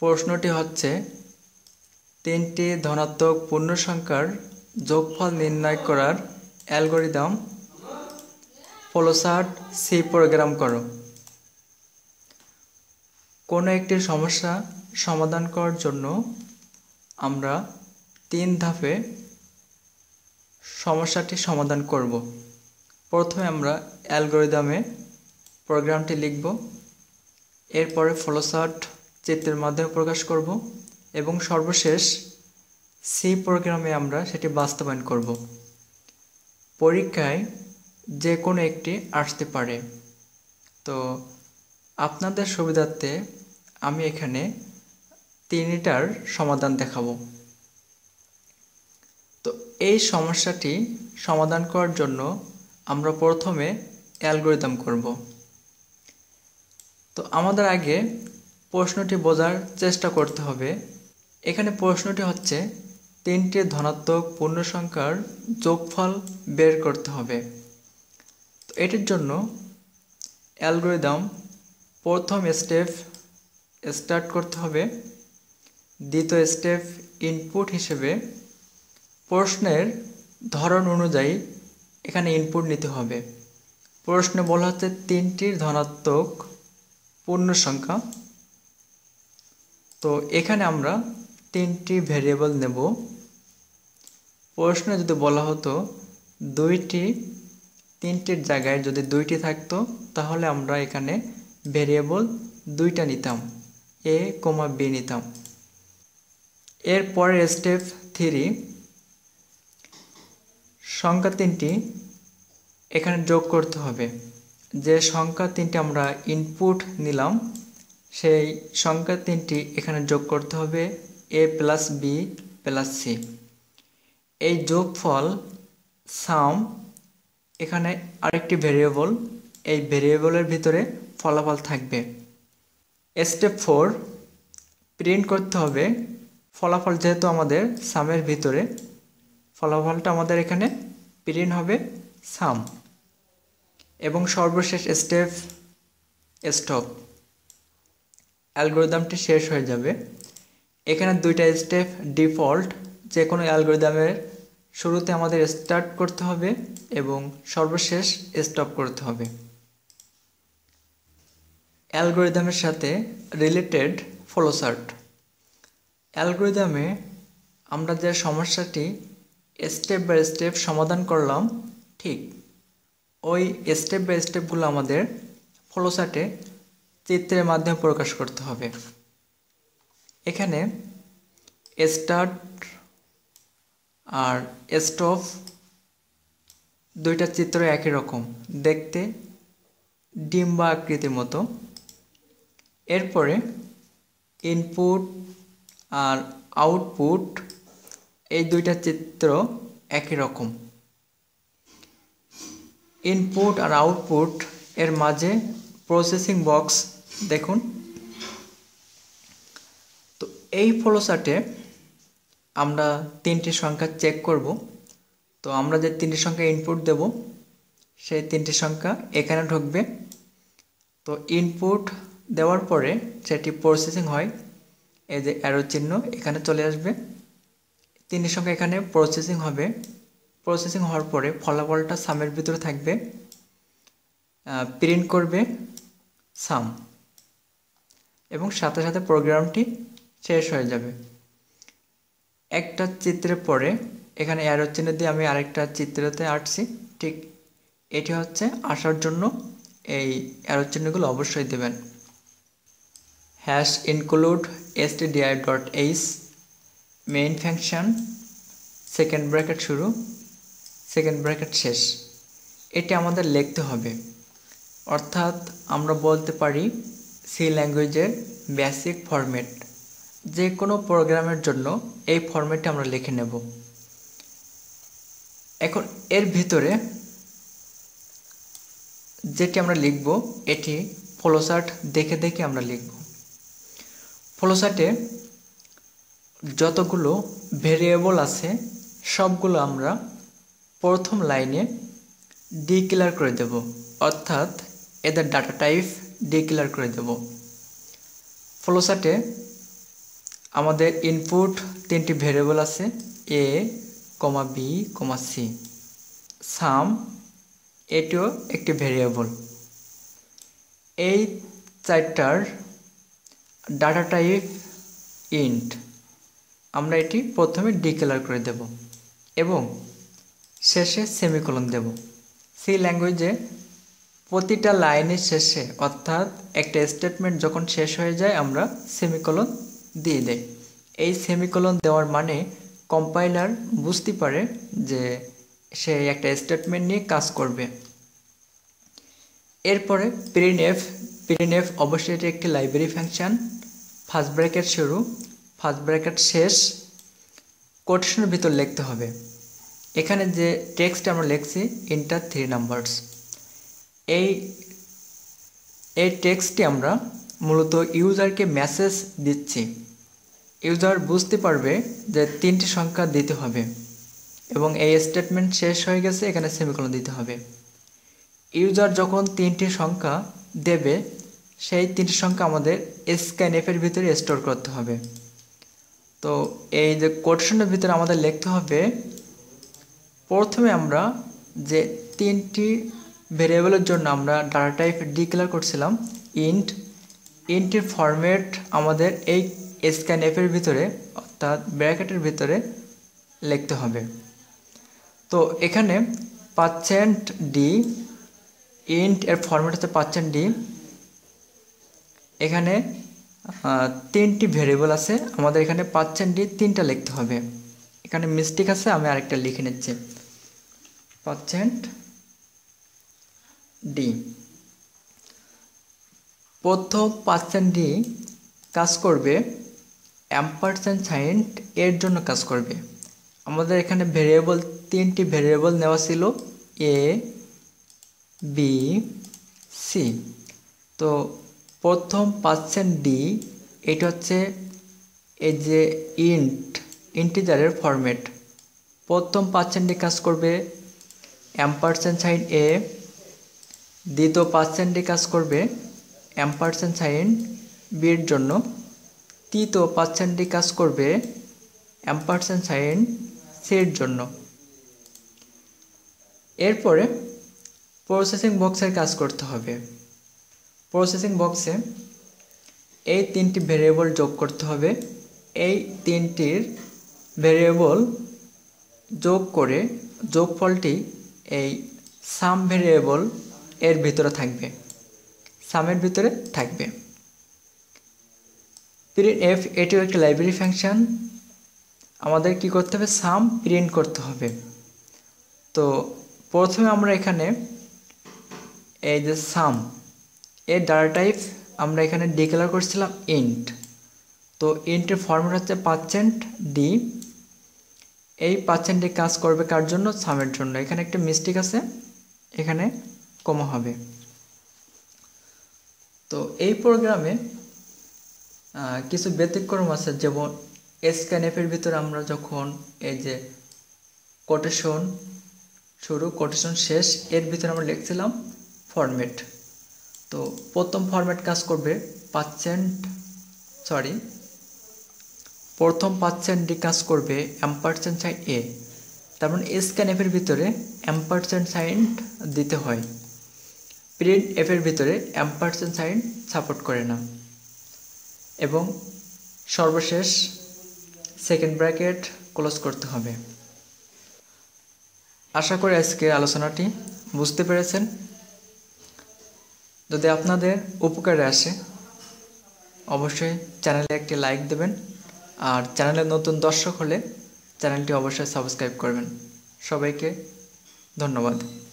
প্রশ্নটি হচ্ছে তিনটি ধনাত্মক পূর্ণসংখ্যার যোগফল নির্ণয় করার অ্যালগোরিদম ফলোসার্ট সি প্রোগ্রাম করো কোনো একটি সমস্যা সমাধান করার জন্য আমরা তিন ধাপে সমস্যাটি সমাধান করব প্রথমে আমরা অ্যালগোরিদমে প্রোগ্রামটি লিখব এরপরে ফলোসার্ট চিত্রের মাধ্যমে প্রকাশ করব এবং সর্বশেষ সি প্রোগ্রামে আমরা সেটি বাস্তবায়ন করব পরীক্ষায় যে কোনো একটি আসতে পারে তো আপনাদের সুবিধার্থে আমি এখানে তিনটার সমাধান দেখাবো তো এই সমস্যাটি সমাধান করার জন্য আমরা প্রথমে অ্যালগোরিদম করব তো আমাদের আগে প্রশ্নটি বোঝার চেষ্টা করতে হবে এখানে প্রশ্নটি হচ্ছে তিনটি ধনাত্মক পূর্ণসংখ্যার যোগফল বের করতে হবে তো এটির জন্য অ্যালগোরিদম প্রথম স্টেপ স্টার্ট করতে হবে দ্বিতীয় স্টেপ ইনপুট হিসেবে প্রশ্নের ধরন অনুযায়ী এখানে ইনপুট নিতে হবে প্রশ্নে বলা হচ্ছে তিনটির ধনাত্মক পূর্ণ সংখ্যা তো এখানে আমরা তিনটি ভেরিয়েবল নেব প্রশ্নে যদি বলা হতো দুইটি তিনটির জায়গায় যদি দুইটি থাকতো তাহলে আমরা এখানে ভেরিয়েবল দুইটা নিতাম এ কমা বি নিতাম এরপরের স্টেপ থ্রি সংখ্যা তিনটি এখানে যোগ করতে হবে যে সংখ্যা তিনটি আমরা ইনপুট নিলাম সেই সংখ্যা তিনটি এখানে যোগ করতে হবে A plus B plus C এই যোগফল সাম এখানে আরেকটি ভেরিয়েবল এই ভেরিয়েবলের ভিতরে ফলাফল থাকবে স্টেপ ফোর প্রিন্ট করতে হবে ফলাফল যেহেতু আমাদের সামের ভিতরে ফলাফলটা আমাদের এখানে প্রিন্ট হবে সাম এবং সর্বশেষ স্টেপ স্টপ অ্যালগোরিদমটি শেষ হয়ে যাবে এখানে দুইটা স্টেপ ডিফল্ট যে কোনো অ্যালগোরিদামের শুরুতে আমাদের স্টার্ট করতে হবে এবং সর্বশেষ স্টপ করতে হবে অ্যালগোরিদমের সাথে রিলেটেড ফলোসার্ট অ্যালগোরিদামে আমরা যে সমস্যাটি স্টেপ বাই স্টেপ সমাধান করলাম ঠিক ওই স্টেপ বাই স্টেপগুলো আমাদের ফলোসার্টে চিত্রের মাধ্যমে প্রকাশ করতে হবে এখানে স্টার্ট আর স্টপ দুইটা চিত্র একই রকম দেখতে ডিম্বা আকৃতির মতো এরপরে ইনপুট আর আউটপুট এই দুইটা চিত্র একই রকম ইনপুট আর আউটপুট এর মাঝে প্রসেসিং বক্স দেখুন তো এই ফলো আমরা তিনটি সংখ্যা চেক করব তো আমরা যে তিনটি সংখ্যা ইনপুট দেব সেই তিনটি সংখ্যা এখানে ঢুকবে তো ইনপুট দেওয়ার পরে সেটি প্রসেসিং হয় এই যে অ্যারো চিহ্ন এখানে চলে আসবে তিনটি সংখ্যা এখানে প্রসেসিং হবে প্রসেসিং হওয়ার পরে ফলাফলটা সামের ভিতরে থাকবে প্রিন্ট করবে সাম এবং সাথে সাথে প্রোগ্রামটি শেষ হয়ে যাবে একটা চিত্রে পরে এখানে অ্যারো চিহ্ন দিয়ে আমি আরেকটা চিত্রতে আঁটছি ঠিক এটি হচ্ছে আসার জন্য এই অ্যারো চিহ্নগুলো অবশ্যই দেবেন hash include STDI dot H main function second bracket শুরু সেকেন্ড ব্র্যাকেট শেষ এটি আমাদের লিখতে হবে অর্থাৎ আমরা বলতে পারি সি ল্যাঙ্গুয়েজের বেসিক ফরম্যাট যে কোনো প্রোগ্রামের জন্য এই ফরম্যাটে আমরা লিখে নেব এখন এর ভিতরে যেটি আমরা লিখব এটি ফলোচার্ট দেখে দেখে আমরা লিখব ফলোচার্টে যতগুলো ভেরিয়েবল আছে সবগুলো আমরা প্রথম লাইনে ডিক্লেয়ার করে দেব অর্থাৎ এদের ডাটা টাইপ ডিক্লেয়ার করে দেব ফলোসাটে আমাদের ইনপুট তিনটি ভেরিয়েবল আছে এ কমা বি কমা সি সাম এটিও একটি ভেরিয়েবল এই চারটার ডাটা টাইপ ইন্ট আমরা এটি প্রথমে ডিক্লেয়ার করে দেব এবং শেষে সেমিকোলন দেব সি ল্যাঙ্গুয়েজে প্রতিটা লাইনের শেষে অর্থাৎ একটা স্টেটমেন্ট যখন শেষ হয়ে যায় আমরা সেমিকলন দিয়ে দেই এই সেমিকলন দেওয়ার মানে কম্পাইলার বুঝতে পারে যে সে একটা স্টেটমেন্ট নিয়ে কাজ করবে এরপরে প্রিনএফ প্রিনএফ অবশ্যই এটি একটি লাইব্রেরি ফাংশান ফার্স্ট ব্র্যাকেট শুরু ফার্স্ট ব্র্যাকেট শেষ কোটেশনের ভিতর লিখতে হবে এখানে যে টেক্সট আমরা লিখছি ইন্টার থ্রি নাম্বারস এই এই টেক্সটটি আমরা মূলত ইউজারকে মেসেজ দিচ্ছি ইউজার বুঝতে পারবে যে তিনটি সংখ্যা দিতে হবে এবং এই স্টেটমেন্ট শেষ হয়ে গেছে এখানে সেমিকোলন দিতে হবে ইউজার যখন তিনটি সংখ্যা দেবে সেই তিনটি সংখ্যা আমাদের স্ক্যান অ্যাপের ভিতরে স্টোর করতে হবে তো এই যে কোটেশনের ভিতরে আমাদের লিখতে হবে প্রথমে আমরা যে তিনটি ভেরিয়েবলের জন্য আমরা ডাটা টাইপ ডিক্লেয়ার করছিলাম ইন্ট ইন্টের ফরম্যাট আমাদের এই স্ক্যান অ্যাপের ভিতরে অর্থাৎ ব্র্যাকেটের ভিতরে লিখতে হবে তো এখানে পার্সেন্ট ডি ইন্ট এর ফরম্যাট হচ্ছে পার্সেন্ট ডি এখানে তিনটি ভেরিয়েবল আছে আমাদের এখানে পার্সেন্ট ডি তিনটা লিখতে হবে এখানে মিস্টেক আছে আমি আরেকটা লিখে নিচ্ছি পার্সেন্ট ডি প্রথম পার্সেন্ট ডি কাজ করবে অ্যাম্পারসেন্ট সাইন্ট এর জন্য কাজ করবে আমাদের এখানে ভেরিয়েবল তিনটি ভেরিয়েবল নেওয়া ছিল এ বি সি তো প্রথম পার্সেন্ট ডি এটা হচ্ছে এই যে ইন্ট ইন্টিজারের ফরম্যাট প্রথম পার্সেন্ট ডি কাজ করবে অ্যাম্পারসেন্ট সাইন এ দ্বিতীয় পার্সেন্টে কাজ করবে পার্সেন্ট সাইন বিয়ের জন্য তৃতীয় পার্সেন্টে কাজ করবে পার্সেন্ট সাইন সের জন্য এরপরে প্রসেসিং বক্সের কাজ করতে হবে প্রসেসিং বক্সে এই তিনটি ভেরিয়েবল যোগ করতে হবে এই তিনটির ভেরিয়েবল যোগ করে যোগফলটি এই সাম ভেরিয়েবল এর ভিতরে থাকবে সামের ভিতরে থাকবে প্রিন্ট এফ এটিও একটি লাইব্রেরি ফাংশান আমাদের কি করতে হবে সাম প্রিন্ট করতে হবে তো প্রথমে আমরা এখানে এই যে সাম এর ডাটা টাইপ আমরা এখানে ডিক্লেয়ার করছিলাম ইন্ট তো ইন্টের ফর্মেট হচ্ছে পার্সেন্ট ডি এই পার্সেন্টে কাজ করবে কার জন্য সামের জন্য এখানে একটা মিস্টেক আছে এখানে কম হবে তো এই প্রোগ্রামে কিছু ব্যতিক্রম আছে যেমন এসক্যানেফের ভিতরে আমরা যখন এই যে কোটেশন শুরু কোটেশন শেষ এর ভিতরে আমরা লিখছিলাম ফরম্যাট তো প্রথম ফরম্যাট কাজ করবে পার্সেন্ট সরি প্রথম পার্সেন্টটি কাজ করবে অ্যাম্পারসেন্ট সাইন এ তার মানে এসক্যানেফের ভিতরে অ্যাম্পারসেন্ট সাইন দিতে হয় প্রিন্ট এফের ভিতরে অ্যাম্পারসেন্ট সাইন সাপোর্ট করে না এবং সর্বশেষ সেকেন্ড ব্র্যাকেট ক্লোজ করতে হবে আশা করি আজকের আলোচনাটি বুঝতে পেরেছেন যদি আপনাদের উপকারে আসে অবশ্যই চ্যানেলে একটি লাইক দেবেন আর চ্যানেলে নতুন দর্শক হলে চ্যানেলটি অবশ্যই সাবস্ক্রাইব করবেন সবাইকে ধন্যবাদ